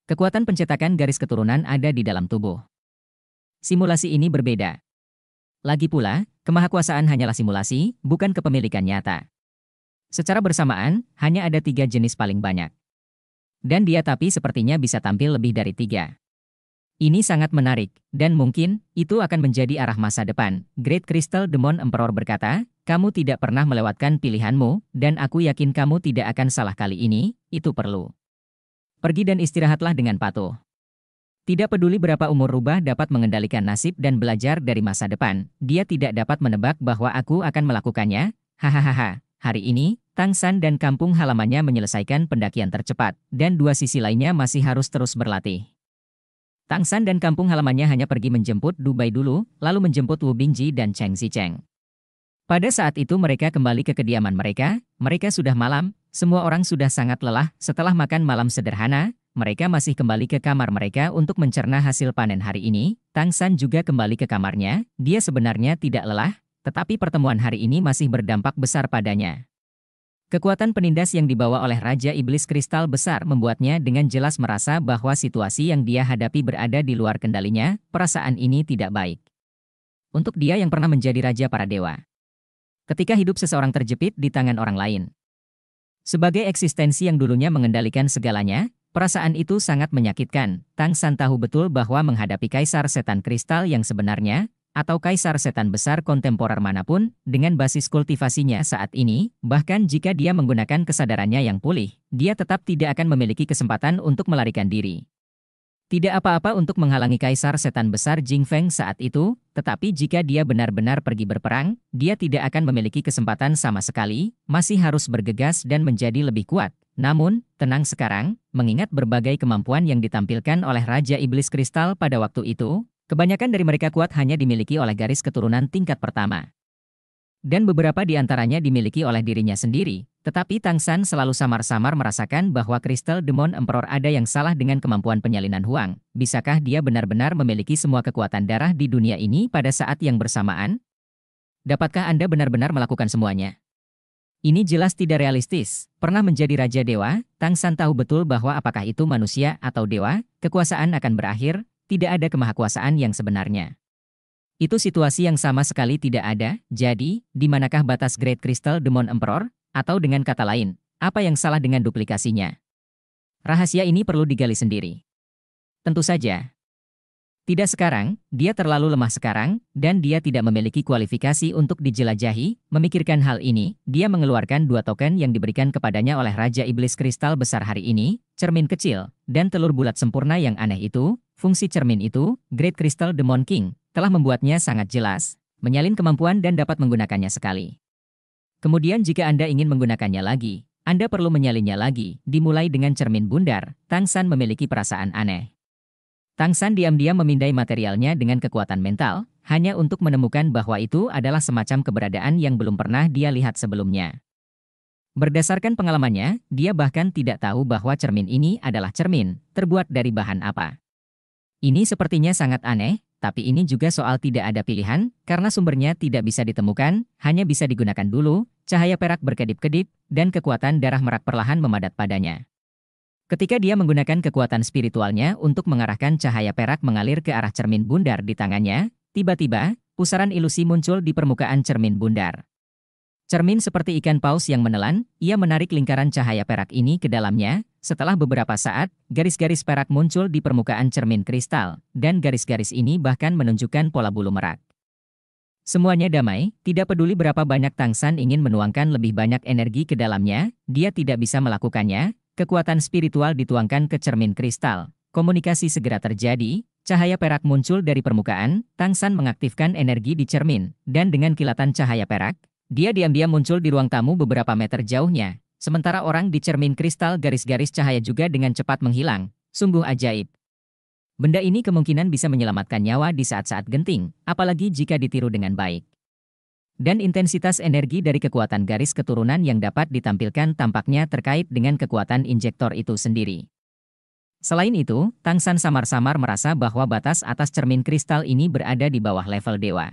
Kekuatan pencetakan garis keturunan ada di dalam tubuh. Simulasi ini berbeda. Lagi pula, kemahakuasaan hanyalah simulasi, bukan kepemilikan nyata. Secara bersamaan, hanya ada tiga jenis paling banyak. Dan dia tapi sepertinya bisa tampil lebih dari tiga. Ini sangat menarik, dan mungkin, itu akan menjadi arah masa depan. Great Crystal Demon Emperor berkata, kamu tidak pernah melewatkan pilihanmu, dan aku yakin kamu tidak akan salah kali ini, itu perlu. Pergi dan istirahatlah dengan patuh. Tidak peduli berapa umur rubah dapat mengendalikan nasib dan belajar dari masa depan, dia tidak dapat menebak bahwa aku akan melakukannya. Hahaha, hari ini, Tang San dan kampung halamannya menyelesaikan pendakian tercepat, dan dua sisi lainnya masih harus terus berlatih. Tang San dan kampung halamannya hanya pergi menjemput Dubai dulu, lalu menjemput Wu Bingji dan Cheng Zicheng. Pada saat itu mereka kembali ke kediaman mereka, mereka sudah malam, semua orang sudah sangat lelah setelah makan malam sederhana, mereka masih kembali ke kamar mereka untuk mencerna hasil panen hari ini. Tang San juga kembali ke kamarnya, dia sebenarnya tidak lelah, tetapi pertemuan hari ini masih berdampak besar padanya. Kekuatan penindas yang dibawa oleh Raja Iblis Kristal besar membuatnya dengan jelas merasa bahwa situasi yang dia hadapi berada di luar kendalinya, perasaan ini tidak baik. Untuk dia yang pernah menjadi Raja para Dewa. Ketika hidup seseorang terjepit di tangan orang lain. Sebagai eksistensi yang dulunya mengendalikan segalanya, perasaan itu sangat menyakitkan. Tang San tahu betul bahwa menghadapi Kaisar Setan Kristal yang sebenarnya, atau kaisar setan besar kontemporer manapun, dengan basis kultivasinya saat ini, bahkan jika dia menggunakan kesadarannya yang pulih, dia tetap tidak akan memiliki kesempatan untuk melarikan diri. Tidak apa-apa untuk menghalangi kaisar setan besar Jing Feng saat itu, tetapi jika dia benar-benar pergi berperang, dia tidak akan memiliki kesempatan sama sekali, masih harus bergegas dan menjadi lebih kuat. Namun, tenang sekarang, mengingat berbagai kemampuan yang ditampilkan oleh Raja Iblis Kristal pada waktu itu, Kebanyakan dari mereka kuat hanya dimiliki oleh garis keturunan tingkat pertama. Dan beberapa di antaranya dimiliki oleh dirinya sendiri, tetapi Tang San selalu samar-samar merasakan bahwa kristal demon emperor ada yang salah dengan kemampuan penyalinan Huang. Bisakah dia benar-benar memiliki semua kekuatan darah di dunia ini pada saat yang bersamaan? Dapatkah Anda benar-benar melakukan semuanya? Ini jelas tidak realistis. Pernah menjadi raja dewa, Tang San tahu betul bahwa apakah itu manusia atau dewa, kekuasaan akan berakhir, tidak ada kemahakuasaan yang sebenarnya. Itu situasi yang sama sekali tidak ada, jadi, di manakah batas Great Crystal Demon Emperor, atau dengan kata lain, apa yang salah dengan duplikasinya? Rahasia ini perlu digali sendiri. Tentu saja. Tidak sekarang, dia terlalu lemah sekarang, dan dia tidak memiliki kualifikasi untuk dijelajahi. Memikirkan hal ini, dia mengeluarkan dua token yang diberikan kepadanya oleh Raja Iblis Kristal Besar hari ini, cermin kecil, dan telur bulat sempurna yang aneh itu, Fungsi cermin itu, Great Crystal Demon King, telah membuatnya sangat jelas, menyalin kemampuan dan dapat menggunakannya sekali. Kemudian jika Anda ingin menggunakannya lagi, Anda perlu menyalinnya lagi, dimulai dengan cermin bundar, Tang San memiliki perasaan aneh. Tang San diam-diam memindai materialnya dengan kekuatan mental, hanya untuk menemukan bahwa itu adalah semacam keberadaan yang belum pernah dia lihat sebelumnya. Berdasarkan pengalamannya, dia bahkan tidak tahu bahwa cermin ini adalah cermin, terbuat dari bahan apa. Ini sepertinya sangat aneh, tapi ini juga soal tidak ada pilihan, karena sumbernya tidak bisa ditemukan, hanya bisa digunakan dulu, cahaya perak berkedip-kedip, dan kekuatan darah merak perlahan memadat padanya. Ketika dia menggunakan kekuatan spiritualnya untuk mengarahkan cahaya perak mengalir ke arah cermin bundar di tangannya, tiba-tiba, pusaran ilusi muncul di permukaan cermin bundar. Cermin seperti ikan paus yang menelan, ia menarik lingkaran cahaya perak ini ke dalamnya. Setelah beberapa saat, garis-garis perak muncul di permukaan cermin kristal, dan garis-garis ini bahkan menunjukkan pola bulu merak. Semuanya damai, tidak peduli berapa banyak Tangsan ingin menuangkan lebih banyak energi ke dalamnya, dia tidak bisa melakukannya. Kekuatan spiritual dituangkan ke cermin kristal. Komunikasi segera terjadi, cahaya perak muncul dari permukaan, Tangsan mengaktifkan energi di cermin, dan dengan kilatan cahaya perak, dia diam-diam muncul di ruang tamu beberapa meter jauhnya, sementara orang di cermin kristal garis-garis cahaya juga dengan cepat menghilang, sungguh ajaib. Benda ini kemungkinan bisa menyelamatkan nyawa di saat-saat genting, apalagi jika ditiru dengan baik. Dan intensitas energi dari kekuatan garis keturunan yang dapat ditampilkan tampaknya terkait dengan kekuatan injektor itu sendiri. Selain itu, Tang San samar-samar merasa bahwa batas atas cermin kristal ini berada di bawah level dewa.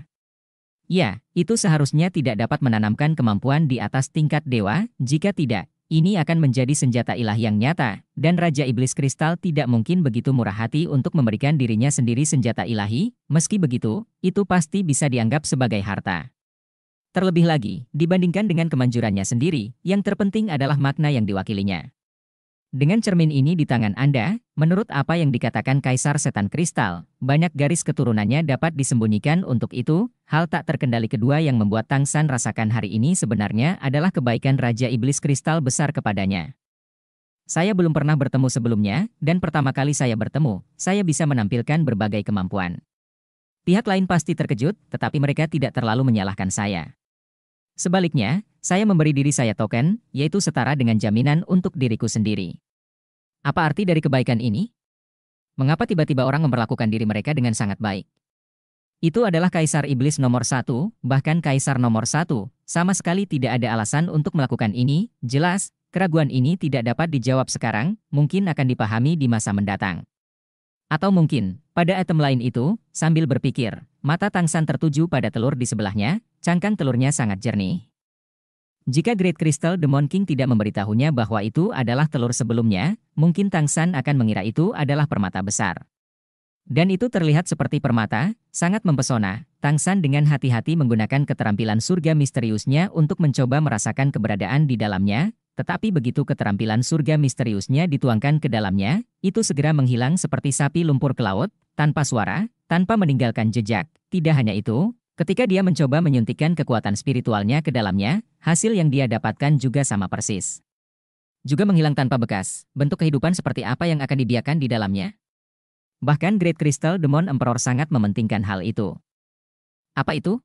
Ya, itu seharusnya tidak dapat menanamkan kemampuan di atas tingkat dewa, jika tidak, ini akan menjadi senjata ilah yang nyata, dan Raja Iblis Kristal tidak mungkin begitu murah hati untuk memberikan dirinya sendiri senjata ilahi, meski begitu, itu pasti bisa dianggap sebagai harta. Terlebih lagi, dibandingkan dengan kemanjurannya sendiri, yang terpenting adalah makna yang diwakilinya. Dengan cermin ini di tangan Anda, menurut apa yang dikatakan Kaisar Setan Kristal, banyak garis keturunannya dapat disembunyikan untuk itu, hal tak terkendali kedua yang membuat Tang San rasakan hari ini sebenarnya adalah kebaikan Raja Iblis Kristal besar kepadanya. Saya belum pernah bertemu sebelumnya, dan pertama kali saya bertemu, saya bisa menampilkan berbagai kemampuan. Pihak lain pasti terkejut, tetapi mereka tidak terlalu menyalahkan saya. Sebaliknya, saya memberi diri saya token, yaitu setara dengan jaminan untuk diriku sendiri. Apa arti dari kebaikan ini? Mengapa tiba-tiba orang memperlakukan diri mereka dengan sangat baik? Itu adalah kaisar iblis nomor satu, bahkan kaisar nomor satu, sama sekali tidak ada alasan untuk melakukan ini, jelas, keraguan ini tidak dapat dijawab sekarang, mungkin akan dipahami di masa mendatang. Atau mungkin, pada item lain itu, sambil berpikir, mata tangsan tertuju pada telur di sebelahnya, cangkang telurnya sangat jernih. Jika Great Crystal Demon King tidak memberitahunya bahwa itu adalah telur sebelumnya, mungkin Tang San akan mengira itu adalah permata besar. Dan itu terlihat seperti permata, sangat mempesona. Tang San dengan hati-hati menggunakan keterampilan surga misteriusnya untuk mencoba merasakan keberadaan di dalamnya, tetapi begitu keterampilan surga misteriusnya dituangkan ke dalamnya, itu segera menghilang seperti sapi lumpur ke laut, tanpa suara, tanpa meninggalkan jejak. Tidak hanya itu, Ketika dia mencoba menyuntikkan kekuatan spiritualnya ke dalamnya, hasil yang dia dapatkan juga sama persis. Juga menghilang tanpa bekas, bentuk kehidupan seperti apa yang akan dibiarkan di dalamnya? Bahkan Great Crystal Demon Emperor sangat mementingkan hal itu. Apa itu?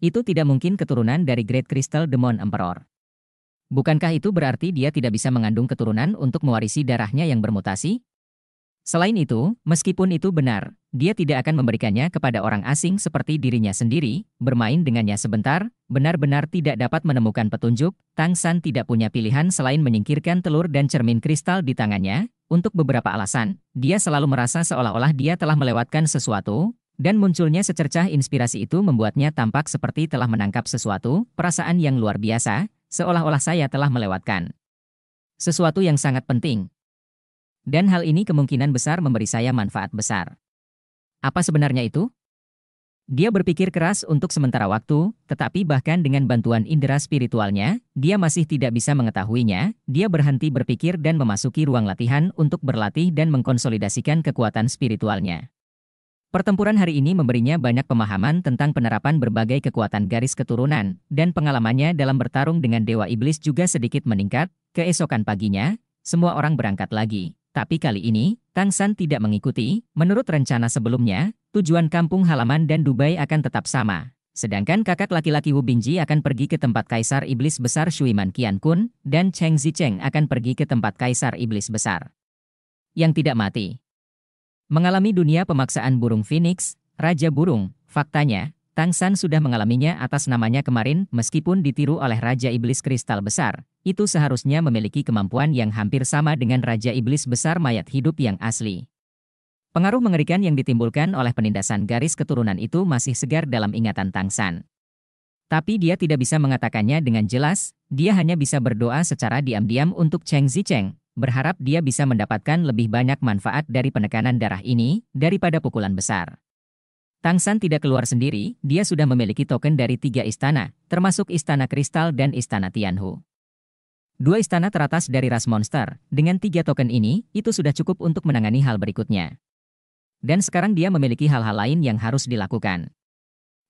Itu tidak mungkin keturunan dari Great Crystal Demon Emperor. Bukankah itu berarti dia tidak bisa mengandung keturunan untuk mewarisi darahnya yang bermutasi? Selain itu, meskipun itu benar, dia tidak akan memberikannya kepada orang asing seperti dirinya sendiri, bermain dengannya sebentar, benar-benar tidak dapat menemukan petunjuk, Tang San tidak punya pilihan selain menyingkirkan telur dan cermin kristal di tangannya, untuk beberapa alasan, dia selalu merasa seolah-olah dia telah melewatkan sesuatu, dan munculnya secercah inspirasi itu membuatnya tampak seperti telah menangkap sesuatu, perasaan yang luar biasa, seolah-olah saya telah melewatkan sesuatu yang sangat penting, dan hal ini kemungkinan besar memberi saya manfaat besar. Apa sebenarnya itu? Dia berpikir keras untuk sementara waktu, tetapi bahkan dengan bantuan indera spiritualnya, dia masih tidak bisa mengetahuinya. Dia berhenti berpikir dan memasuki ruang latihan untuk berlatih dan mengkonsolidasikan kekuatan spiritualnya. Pertempuran hari ini memberinya banyak pemahaman tentang penerapan berbagai kekuatan garis keturunan, dan pengalamannya dalam bertarung dengan Dewa Iblis juga sedikit meningkat. Keesokan paginya, semua orang berangkat lagi. Tapi kali ini, Tang San tidak mengikuti. Menurut rencana sebelumnya, tujuan kampung halaman dan Dubai akan tetap sama. Sedangkan kakak laki-laki Wu Bingji akan pergi ke tempat Kaisar Iblis Besar Shui Man Kian Kun, dan Cheng Zicheng akan pergi ke tempat Kaisar Iblis Besar. Yang tidak mati. Mengalami dunia pemaksaan burung phoenix, Raja Burung, faktanya, Tang San sudah mengalaminya atas namanya kemarin, meskipun ditiru oleh Raja Iblis Kristal Besar, itu seharusnya memiliki kemampuan yang hampir sama dengan Raja Iblis Besar mayat hidup yang asli. Pengaruh mengerikan yang ditimbulkan oleh penindasan garis keturunan itu masih segar dalam ingatan Tang San. Tapi dia tidak bisa mengatakannya dengan jelas, dia hanya bisa berdoa secara diam-diam untuk Cheng Zicheng, berharap dia bisa mendapatkan lebih banyak manfaat dari penekanan darah ini daripada pukulan besar. Tang San tidak keluar sendiri, dia sudah memiliki token dari tiga istana, termasuk Istana Kristal dan Istana Tianhu. Dua istana teratas dari ras monster, dengan tiga token ini, itu sudah cukup untuk menangani hal berikutnya. Dan sekarang dia memiliki hal-hal lain yang harus dilakukan.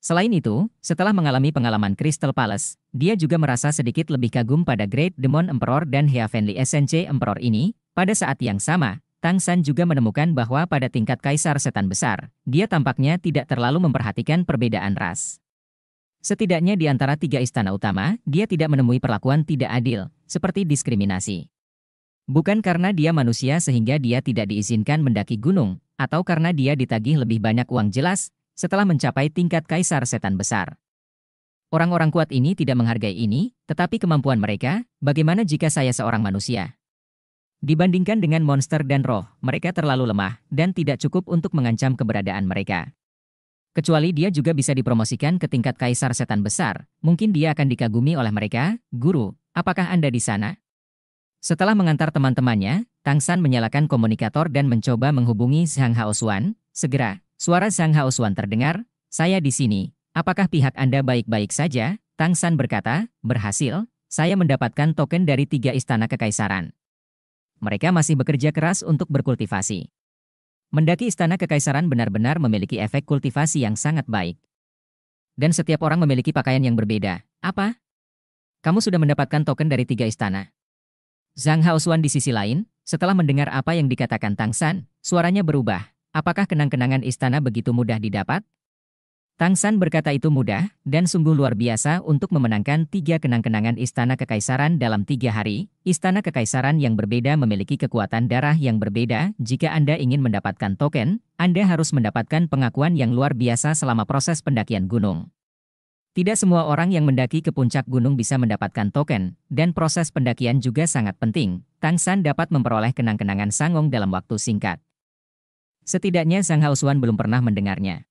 Selain itu, setelah mengalami pengalaman Crystal Palace, dia juga merasa sedikit lebih kagum pada Great Demon Emperor dan Heavenly Essence Emperor ini, pada saat yang sama, Tang San juga menemukan bahwa pada tingkat kaisar setan besar, dia tampaknya tidak terlalu memperhatikan perbedaan ras. Setidaknya di antara tiga istana utama, dia tidak menemui perlakuan tidak adil, seperti diskriminasi. Bukan karena dia manusia sehingga dia tidak diizinkan mendaki gunung, atau karena dia ditagih lebih banyak uang jelas setelah mencapai tingkat kaisar setan besar. Orang-orang kuat ini tidak menghargai ini, tetapi kemampuan mereka, bagaimana jika saya seorang manusia? Dibandingkan dengan monster dan roh, mereka terlalu lemah dan tidak cukup untuk mengancam keberadaan mereka. Kecuali dia juga bisa dipromosikan ke tingkat kaisar setan besar, mungkin dia akan dikagumi oleh mereka, guru, apakah Anda di sana? Setelah mengantar teman-temannya, Tang San menyalakan komunikator dan mencoba menghubungi Zhang Haosuan. Segera, suara Zhang Haosuan terdengar, saya di sini, apakah pihak Anda baik-baik saja? Tang San berkata, berhasil, saya mendapatkan token dari tiga istana kekaisaran mereka masih bekerja keras untuk berkultivasi. Mendaki istana kekaisaran benar-benar memiliki efek kultivasi yang sangat baik. Dan setiap orang memiliki pakaian yang berbeda. Apa? Kamu sudah mendapatkan token dari tiga istana. Zhang Haosuan di sisi lain, setelah mendengar apa yang dikatakan Tang San, suaranya berubah. Apakah kenang-kenangan istana begitu mudah didapat? Tang San berkata itu mudah dan sungguh luar biasa untuk memenangkan tiga kenang-kenangan Istana Kekaisaran dalam tiga hari. Istana Kekaisaran yang berbeda memiliki kekuatan darah yang berbeda. Jika Anda ingin mendapatkan token, Anda harus mendapatkan pengakuan yang luar biasa selama proses pendakian gunung. Tidak semua orang yang mendaki ke puncak gunung bisa mendapatkan token, dan proses pendakian juga sangat penting. Tang San dapat memperoleh kenang-kenangan Sangong dalam waktu singkat. Setidaknya Sang Haosuan belum pernah mendengarnya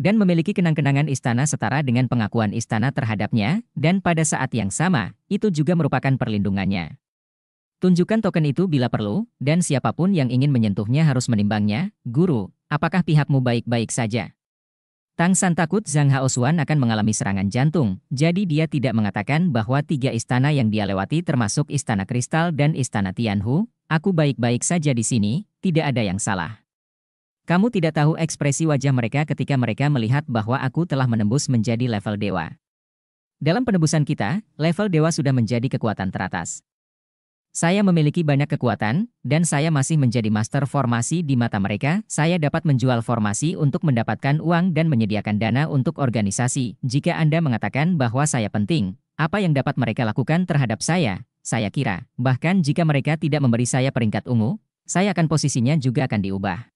dan memiliki kenang-kenangan istana setara dengan pengakuan istana terhadapnya, dan pada saat yang sama, itu juga merupakan perlindungannya. Tunjukkan token itu bila perlu, dan siapapun yang ingin menyentuhnya harus menimbangnya, guru, apakah pihakmu baik-baik saja? Tang San takut Zhang Haosuan akan mengalami serangan jantung, jadi dia tidak mengatakan bahwa tiga istana yang dia lewati termasuk Istana Kristal dan Istana Tianhu, aku baik-baik saja di sini, tidak ada yang salah. Kamu tidak tahu ekspresi wajah mereka ketika mereka melihat bahwa aku telah menembus menjadi level dewa. Dalam penebusan kita, level dewa sudah menjadi kekuatan teratas. Saya memiliki banyak kekuatan, dan saya masih menjadi master formasi di mata mereka. Saya dapat menjual formasi untuk mendapatkan uang dan menyediakan dana untuk organisasi. Jika Anda mengatakan bahwa saya penting, apa yang dapat mereka lakukan terhadap saya? Saya kira, bahkan jika mereka tidak memberi saya peringkat ungu, saya akan posisinya juga akan diubah.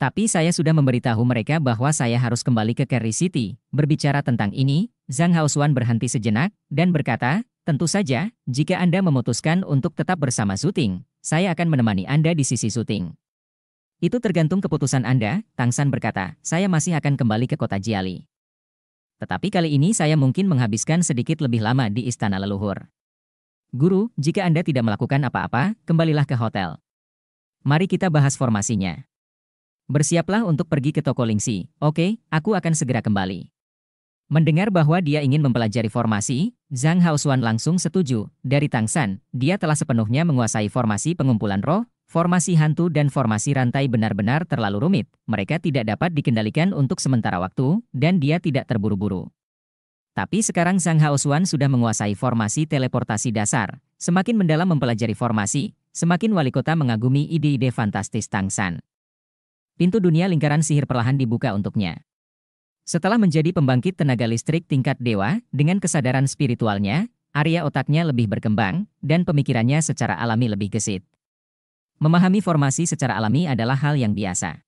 Tapi saya sudah memberitahu mereka bahwa saya harus kembali ke Kerry City. Berbicara tentang ini, Zhang Haosuan berhenti sejenak dan berkata, Tentu saja, jika Anda memutuskan untuk tetap bersama syuting, saya akan menemani Anda di sisi syuting. Itu tergantung keputusan Anda, Tang San berkata, saya masih akan kembali ke kota Jiali. Tetapi kali ini saya mungkin menghabiskan sedikit lebih lama di istana leluhur. Guru, jika Anda tidak melakukan apa-apa, kembalilah ke hotel. Mari kita bahas formasinya. Bersiaplah untuk pergi ke toko Lingsi. Oke, aku akan segera kembali. Mendengar bahwa dia ingin mempelajari formasi, Zhang Haosuan langsung setuju. Dari Tang San, dia telah sepenuhnya menguasai formasi pengumpulan roh, formasi hantu dan formasi rantai benar-benar terlalu rumit. Mereka tidak dapat dikendalikan untuk sementara waktu, dan dia tidak terburu-buru. Tapi sekarang Zhang Haosuan sudah menguasai formasi teleportasi dasar. Semakin mendalam mempelajari formasi, semakin wali kota mengagumi ide-ide fantastis Tang San pintu dunia lingkaran sihir perlahan dibuka untuknya. Setelah menjadi pembangkit tenaga listrik tingkat dewa, dengan kesadaran spiritualnya, area otaknya lebih berkembang, dan pemikirannya secara alami lebih gesit. Memahami formasi secara alami adalah hal yang biasa.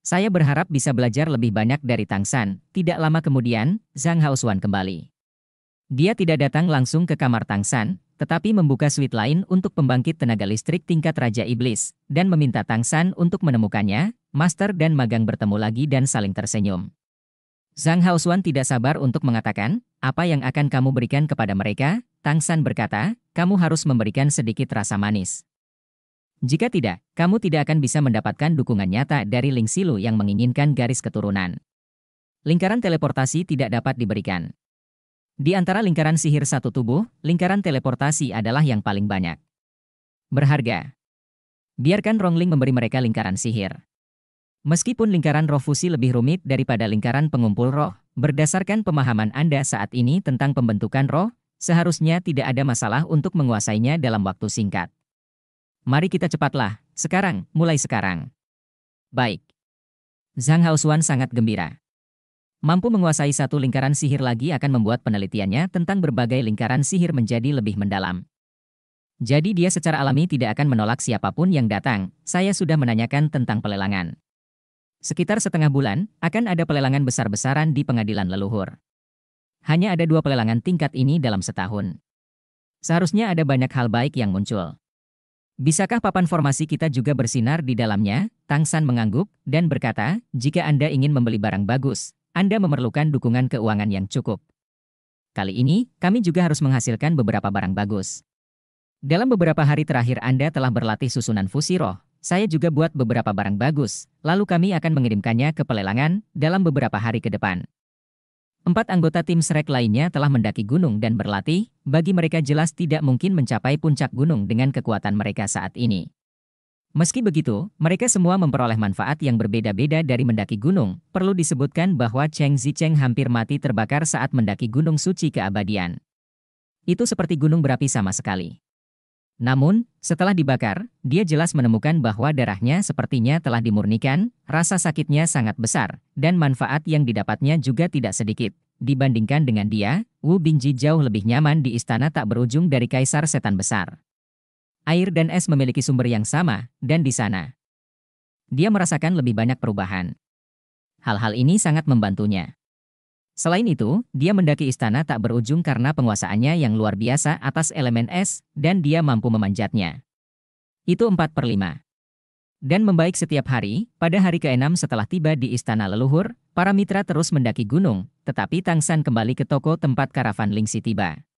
Saya berharap bisa belajar lebih banyak dari Tang San. Tidak lama kemudian, Zhang Haosuan kembali. Dia tidak datang langsung ke kamar Tang San, tetapi membuka suite lain untuk pembangkit tenaga listrik tingkat Raja Iblis, dan meminta Tang San untuk menemukannya, Master dan magang bertemu lagi dan saling tersenyum. Zhang Haosuan tidak sabar untuk mengatakan, apa yang akan kamu berikan kepada mereka? Tang San berkata, kamu harus memberikan sedikit rasa manis. Jika tidak, kamu tidak akan bisa mendapatkan dukungan nyata dari Ling Silu yang menginginkan garis keturunan. Lingkaran teleportasi tidak dapat diberikan. Di antara lingkaran sihir satu tubuh, lingkaran teleportasi adalah yang paling banyak. Berharga. Biarkan Rongling memberi mereka lingkaran sihir. Meskipun lingkaran roh fusi lebih rumit daripada lingkaran pengumpul roh, berdasarkan pemahaman Anda saat ini tentang pembentukan roh, seharusnya tidak ada masalah untuk menguasainya dalam waktu singkat. Mari kita cepatlah, sekarang, mulai sekarang. Baik. Zhang Haosuan sangat gembira. Mampu menguasai satu lingkaran sihir lagi akan membuat penelitiannya tentang berbagai lingkaran sihir menjadi lebih mendalam. Jadi dia secara alami tidak akan menolak siapapun yang datang, saya sudah menanyakan tentang pelelangan. Sekitar setengah bulan, akan ada pelelangan besar-besaran di pengadilan leluhur. Hanya ada dua pelelangan tingkat ini dalam setahun. Seharusnya ada banyak hal baik yang muncul. Bisakah papan formasi kita juga bersinar di dalamnya? Tang San mengangguk dan berkata, jika Anda ingin membeli barang bagus, Anda memerlukan dukungan keuangan yang cukup. Kali ini, kami juga harus menghasilkan beberapa barang bagus. Dalam beberapa hari terakhir Anda telah berlatih susunan fusi roh, saya juga buat beberapa barang bagus, lalu kami akan mengirimkannya ke pelelangan dalam beberapa hari ke depan. Empat anggota tim Shrek lainnya telah mendaki gunung dan berlatih, bagi mereka jelas tidak mungkin mencapai puncak gunung dengan kekuatan mereka saat ini. Meski begitu, mereka semua memperoleh manfaat yang berbeda-beda dari mendaki gunung. Perlu disebutkan bahwa Cheng Zicheng hampir mati terbakar saat mendaki Gunung Suci Keabadian. Itu seperti gunung berapi sama sekali. Namun, setelah dibakar, dia jelas menemukan bahwa darahnya sepertinya telah dimurnikan, rasa sakitnya sangat besar, dan manfaat yang didapatnya juga tidak sedikit. Dibandingkan dengan dia, Wu Bingji jauh lebih nyaman di istana tak berujung dari kaisar setan besar. Air dan es memiliki sumber yang sama, dan di sana. Dia merasakan lebih banyak perubahan. Hal-hal ini sangat membantunya. Selain itu, dia mendaki istana tak berujung karena penguasaannya yang luar biasa atas elemen es, dan dia mampu memanjatnya. Itu 4 per 5. Dan membaik setiap hari, pada hari ke-6 setelah tiba di istana leluhur, para mitra terus mendaki gunung, tetapi Tang San kembali ke toko tempat karavan Lingsi tiba.